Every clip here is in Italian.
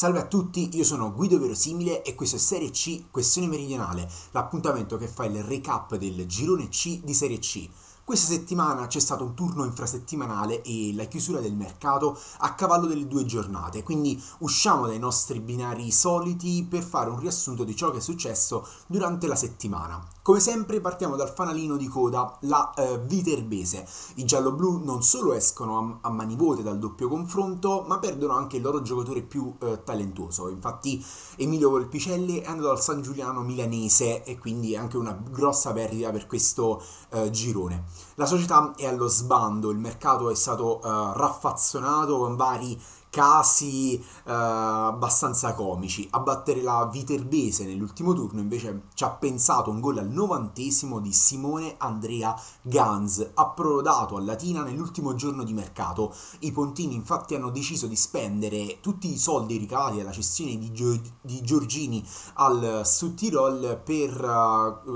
Salve a tutti, io sono Guido Verosimile e questo è Serie C Questione Meridionale, l'appuntamento che fa il recap del girone C di Serie C. Questa settimana c'è stato un turno infrasettimanale e la chiusura del mercato a cavallo delle due giornate, quindi usciamo dai nostri binari soliti per fare un riassunto di ciò che è successo durante la settimana. Come sempre partiamo dal fanalino di coda, la eh, Viterbese. I gialloblu non solo escono a, a mani vuote dal doppio confronto, ma perdono anche il loro giocatore più eh, talentuoso. Infatti Emilio Volpicelli è andato al San Giuliano milanese e quindi è anche una grossa perdita per questo eh, girone. La società è allo sbando, il mercato è stato uh, raffazzonato con vari casi eh, abbastanza comici. A battere la Viterbese nell'ultimo turno invece ci ha pensato un gol al novantesimo di Simone Andrea Ganz, approdato a Latina nell'ultimo giorno di mercato. I Pontini infatti hanno deciso di spendere tutti i soldi ricavati dalla cessione di, Gio- di Giorgini al Sud Tirol per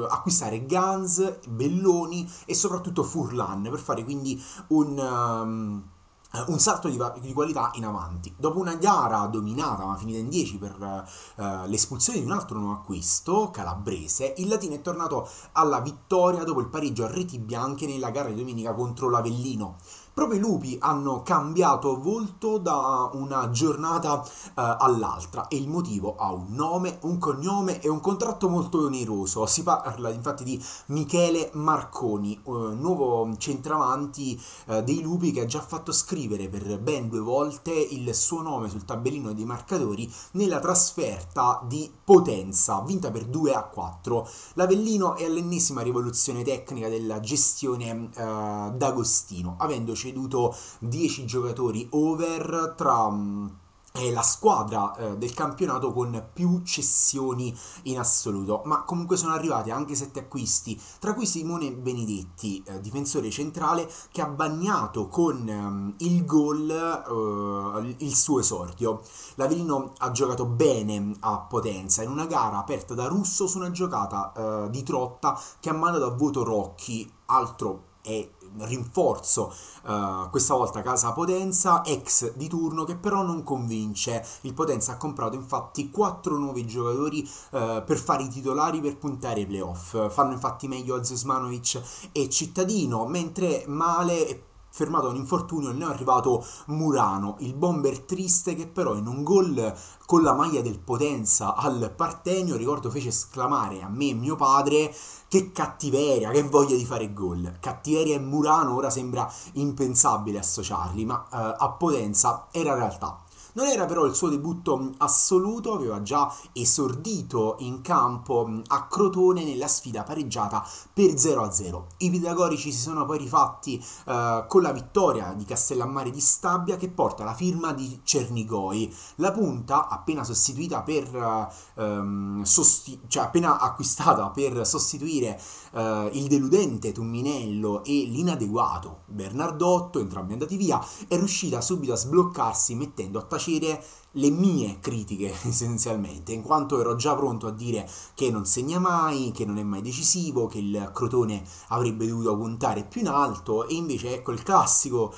eh, acquistare Ganz, Belloni e soprattutto Furlan per fare quindi un... Um, eh, un salto di, di, qualità in avanti. Dopo una gara dominata ma finita in 10 per uh, l'espulsione di un altro nuovo acquisto, calabrese, il Latino è tornato alla vittoria dopo il pareggio a reti bianche nella gara di domenica contro l'Avellino proprio i lupi hanno cambiato volto da una giornata eh, all'altra e il motivo ha un nome, un cognome e un contratto molto oneroso. Si parla infatti di Michele Marconi, eh, nuovo centravanti eh, dei lupi che ha già fatto scrivere per ben due volte il suo nome sul tabellino dei marcatori nella trasferta di Potenza, vinta per 2 a 4. L'Avellino è all'ennesima rivoluzione tecnica della gestione eh, d'Agostino, avendoci ceduto 10 giocatori over tra è mm, eh, la squadra eh, del campionato con più cessioni in assoluto, ma comunque sono arrivati anche sette acquisti, tra cui Simone Benedetti, eh, difensore centrale, che ha bagnato con ehm, il gol eh, il suo esordio. L'Avellino ha giocato bene a Potenza in una gara aperta da Russo su una giocata eh, di Trotta che ha mandato a voto Rocchi, altro e rinforzo uh, questa volta Casa Potenza, ex di turno che però non convince. Il Potenza ha comprato infatti 4 nuovi giocatori uh, per fare i titolari per puntare i playoff. Fanno infatti meglio Zosmanovic e Cittadino, mentre Male e fermato a un infortunio, e ne è arrivato Murano, il bomber triste che però in un gol con la maglia del Potenza al Partenio, ricordo fece esclamare a me e mio padre che cattiveria, che voglia di fare gol. Cattiveria e Murano ora sembra impensabile associarli, ma eh, a Potenza era realtà. Non era però il suo debutto assoluto, aveva già esordito in campo a Crotone nella sfida pareggiata per 0-0. I pitagorici si sono poi rifatti eh, con la vittoria di Castellammare di Stabia che porta la firma di Cernigoi. La punta, appena sostituita per eh, ehm, sosti cioè appena acquistata per sostituire eh, il deludente Tumminello e l'inadeguato Bernardotto, entrambi andati via, è riuscita subito a sbloccarsi mettendo a tacere tacere le mie critiche essenzialmente, in quanto ero già pronto a dire che non segna mai, che non è mai decisivo, che il Crotone avrebbe dovuto puntare più in alto e invece ecco il classico,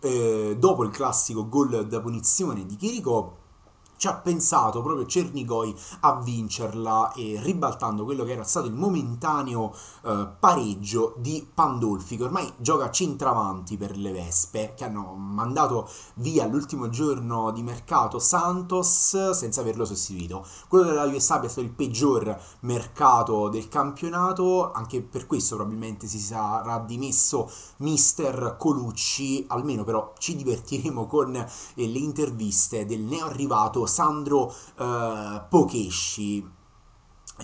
eh, dopo il classico gol da punizione di Chirico ci ha pensato proprio Cernigoi a vincerla e ribaltando quello che era stato il momentaneo eh, pareggio di Pandolfi che ormai gioca centravanti per le Vespe che hanno mandato via l'ultimo giorno di mercato Santos senza averlo sostituito. Quello della USA è stato il peggior mercato del campionato, anche per questo probabilmente si sarà dimesso mister Colucci, almeno però ci divertiremo con eh, le interviste del neo arrivato Sandro eh, Pochesci.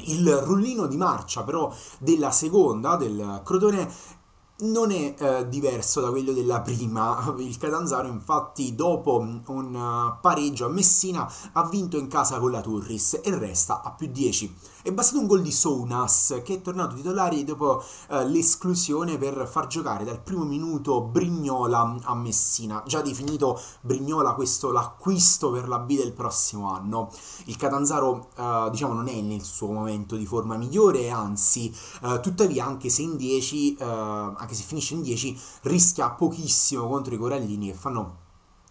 Il rullino di marcia però della seconda del Crotone non è eh, diverso da quello della prima. Il Catanzaro, infatti, dopo mm, un uh, pareggio a Messina, ha vinto in casa con la Turris e resta a più 10. È bastato un gol di Sounas che è tornato titolare dopo eh, l'esclusione per far giocare dal primo minuto Brignola a Messina. Già definito Brignola questo l'acquisto per la B del prossimo anno. Il Catanzaro eh, diciamo non è nel suo momento di forma migliore, anzi eh, tuttavia anche se, 10, eh, anche se finisce in 10 rischia pochissimo contro i Corallini che fanno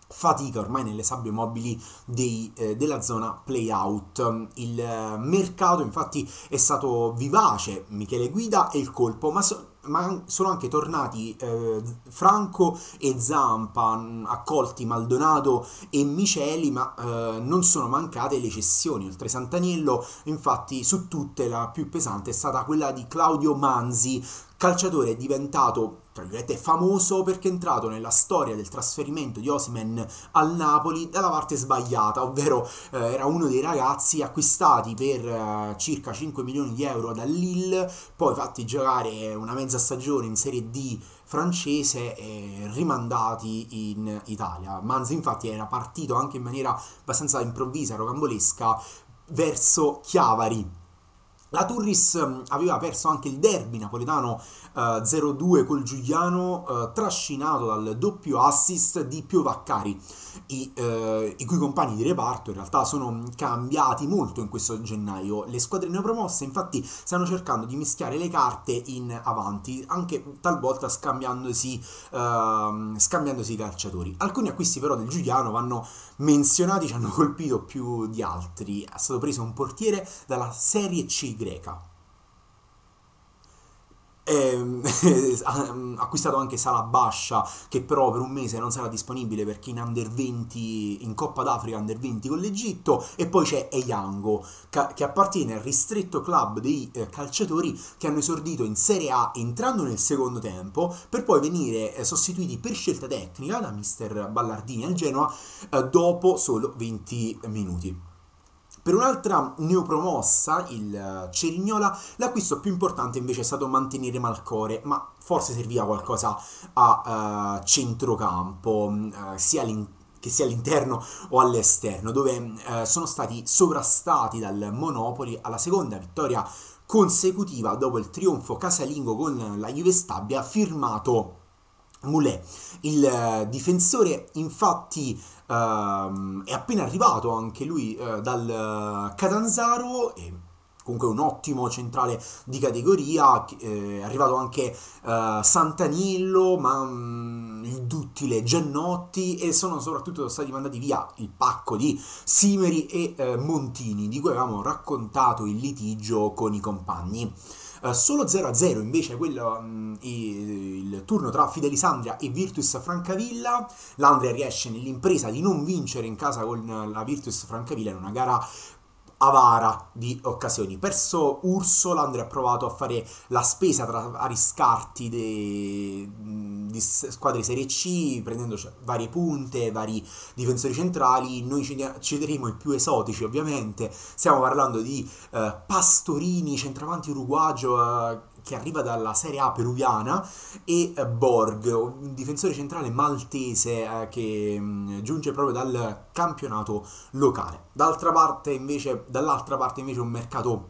fatica ormai nelle sabbie mobili dei, eh, della zona playout. Il eh, mercato infatti è stato vivace, Michele Guida e il colpo, ma, so, ma sono anche tornati eh, Franco e Zampa, accolti Maldonado e Miceli, ma eh, non sono mancate le cessioni. Oltre Santaniello, infatti, su tutte la più pesante è stata quella di Claudio Manzi, calciatore è diventato tra virgolette famoso perché è entrato nella storia del trasferimento di Osimen al Napoli dalla parte sbagliata, ovvero eh, era uno dei ragazzi acquistati per eh, circa 5 milioni di euro da Lille, poi fatti giocare una mezza stagione in Serie D francese e rimandati in Italia. Manzi infatti era partito anche in maniera abbastanza improvvisa, rocambolesca, verso Chiavari la Turris ehm, aveva perso anche il derby napoletano eh, 0-2 col Giuliano, eh, trascinato dal doppio assist di Piovaccari, i, eh, i, cui compagni di reparto in realtà sono cambiati molto in questo gennaio. Le squadre neopromosse infatti stanno cercando di mischiare le carte in avanti, anche talvolta scambiandosi, ehm, scambiandosi i calciatori. Alcuni acquisti però del Giuliano vanno menzionati, ci hanno colpito più di altri. È stato preso un portiere dalla Serie C greca. E, ehm, mm, acquistato anche Sala Bascia che però per un mese non sarà disponibile perché in under 20 in Coppa d'Africa under 20 con l'Egitto e poi c'è Eyango che appartiene al ristretto club dei eh, calciatori che hanno esordito in Serie A entrando nel secondo tempo per poi venire eh, sostituiti per scelta tecnica da mister Ballardini al Genoa eh, dopo solo 20 minuti per un'altra neopromossa, il eh, Cerignola, l'acquisto più importante invece è stato mantenere Malcore, ma forse serviva qualcosa a uh, centrocampo, uh, sia all'interno che sia all'interno o all'esterno, dove mm, eh, sono stati sovrastati dal Monopoli alla seconda vittoria consecutiva dopo il trionfo casalingo con la Juve Stabia firmato Moulet. Il difensore infatti Uh, è appena arrivato anche lui uh, dal eh, Catanzaro e comunque un ottimo centrale di categoria, eh, è arrivato anche eh, Santanillo, ma mh, mm, il duttile Giannotti e sono soprattutto stati mandati via il pacco di Simeri e eh, Montini, di cui avevamo raccontato il litigio con i compagni. Eh, solo 0-0 invece quello, mh, mm, il turno tra Fidelisandria e Virtus Francavilla. L'Andria riesce nell'impresa di non vincere in casa con la Virtus Francavilla in una gara avara di occasioni. Perso Urso, Landry ha provato a fare la spesa tra vari scarti di squadre Serie C, prendendo cioè, varie punte, vari difensori centrali. Noi cederemo i più esotici, ovviamente. Stiamo parlando di eh, Pastorini, centravanti uruguagio. Eh, che arriva dalla Serie A peruviana, e eh, Borg, un difensore centrale maltese eh, che mm, giunge proprio dal campionato locale. D'altra parte invece, dall'altra parte invece un mercato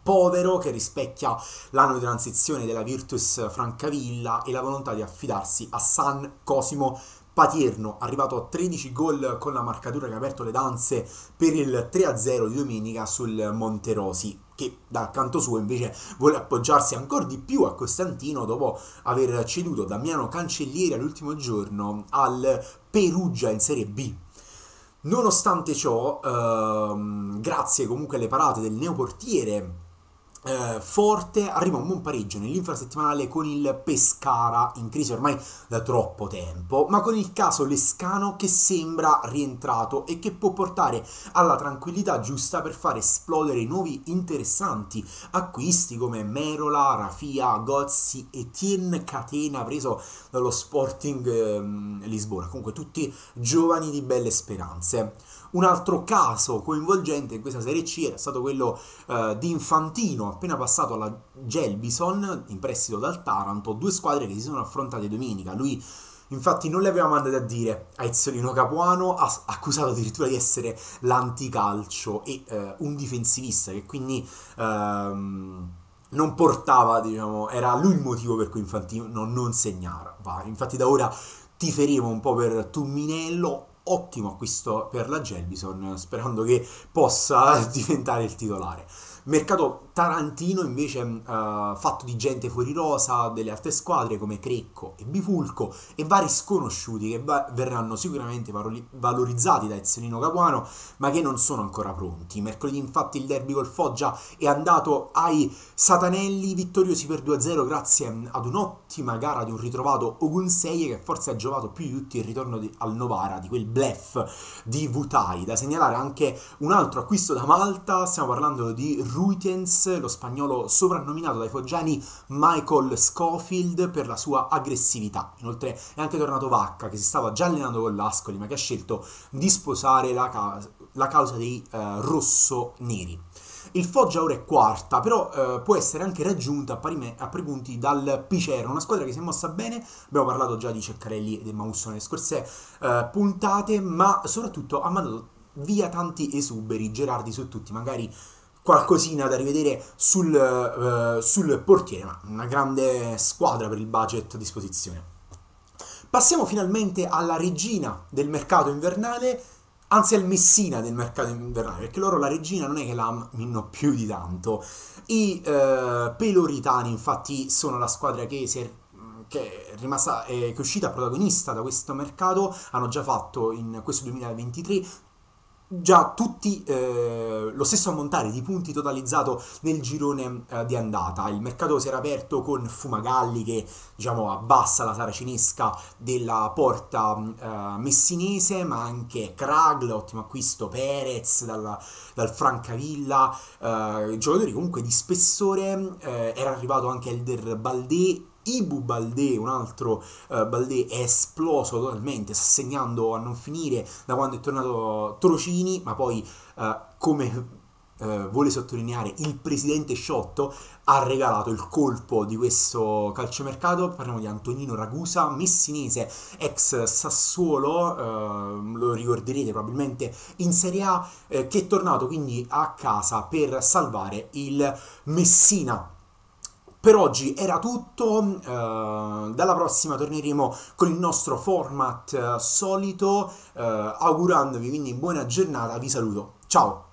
povero che rispecchia l'anno di transizione della Virtus Francavilla e la volontà di affidarsi a San Cosimo Paterno, arrivato a 13 gol con la marcatura che ha aperto le danze per il 3-0 di domenica sul Monterosi, che dal canto suo invece vuole appoggiarsi ancora di più a Costantino dopo aver ceduto Damiano Cancellieri all'ultimo giorno al Perugia in Serie B. Nonostante ciò, ehm, grazie comunque alle parate del neoportiere eh, forte, arriva un buon pareggio nell'infrasettimanale con il Pescara in crisi ormai da troppo tempo, ma con il caso Lescano che sembra rientrato e che può portare alla tranquillità giusta per far esplodere nuovi interessanti acquisti come Merola, Rafia, Gozzi, Etienne Catena preso dallo Sporting ehm, Lisbona, comunque tutti giovani di belle speranze. Un altro caso coinvolgente in questa Serie C era stato quello eh, di Infantino, appena passato alla Gelbison, in prestito dal Taranto, due squadre che si sono affrontate domenica. Lui Infatti non le aveva mandate a dire a Ezzolino Capuano, accusato addirittura di essere l'anticalcio e eh, un difensivista che quindi ehm, non portava, diciamo, era lui il motivo per cui Infantino non, segnava. Infatti da ora tiferemo un po' per Tumminello, ottimo acquisto per la Gelbison, sperando che possa diventare il titolare. Mercato tarantino invece uh, fatto di gente fuori rosa, delle altre squadre come Crecco e Bifulco e vari sconosciuti che va- verranno sicuramente valori- valorizzati da Ezzelino Capuano ma che non sono ancora pronti. Mercoledì infatti il derby col Foggia è andato ai Satanelli vittoriosi per 2-0 grazie mm, ad un'ottima gara di un ritrovato Ogunseye che forse ha giovato più di tutti il ritorno di- al Novara di quel bluff di Vutai. Da segnalare anche un altro acquisto da Malta, stiamo parlando di Ruitens, lo spagnolo soprannominato dai foggiani Michael Schofield per la sua aggressività. Inoltre è anche tornato Vacca, che si stava già allenando con l'Ascoli, ma che ha scelto di sposare la, ca la causa dei eh, rosso-neri. Il Foggia ora è quarta, però eh, può essere anche raggiunta a pari, a pari punti dal Picero, una squadra che si è mossa bene, abbiamo parlato già di Ceccarelli e del Mausso nelle scorse eh, puntate, ma soprattutto ha mandato via tanti esuberi, Gerardi su tutti, magari qualcosina da rivedere sul, uh, sul portiere, ma una grande squadra per il budget a disposizione. Passiamo finalmente alla regina del mercato invernale, anzi al Messina del mercato invernale, perché loro la regina non è che la amino più di tanto. I eh, Peloritani, infatti, sono la squadra che, si è, che è rimasta, eh, che è uscita protagonista da questo mercato, hanno già fatto in questo 2023 già tutti eh, lo stesso ammontare di punti totalizzato nel girone eh, di andata. Il mercato si era aperto con Fumagalli che diciamo abbassa la saracinesca della porta mm, eh, messinese, ma anche Kragl, ottimo acquisto, Perez dal, dal Francavilla, eh, giocatori comunque di spessore, eh, era arrivato anche Elder Baldé Ibu Balde, un altro uh, Balde, è esploso totalmente, sta segnando a non finire da quando è tornato Trocini, ma poi uh, come uh, vuole sottolineare il presidente Sciotto, ha regalato il colpo di questo calciomercato, parliamo di Antonino Ragusa, messinese, ex Sassuolo, eh, lo ricorderete probabilmente in Serie A, eh, che è tornato quindi a casa per salvare il Messina per oggi era tutto, uh, dalla prossima torneremo con il nostro format eh, solito, eh, augurandovi quindi buona giornata, vi saluto, ciao!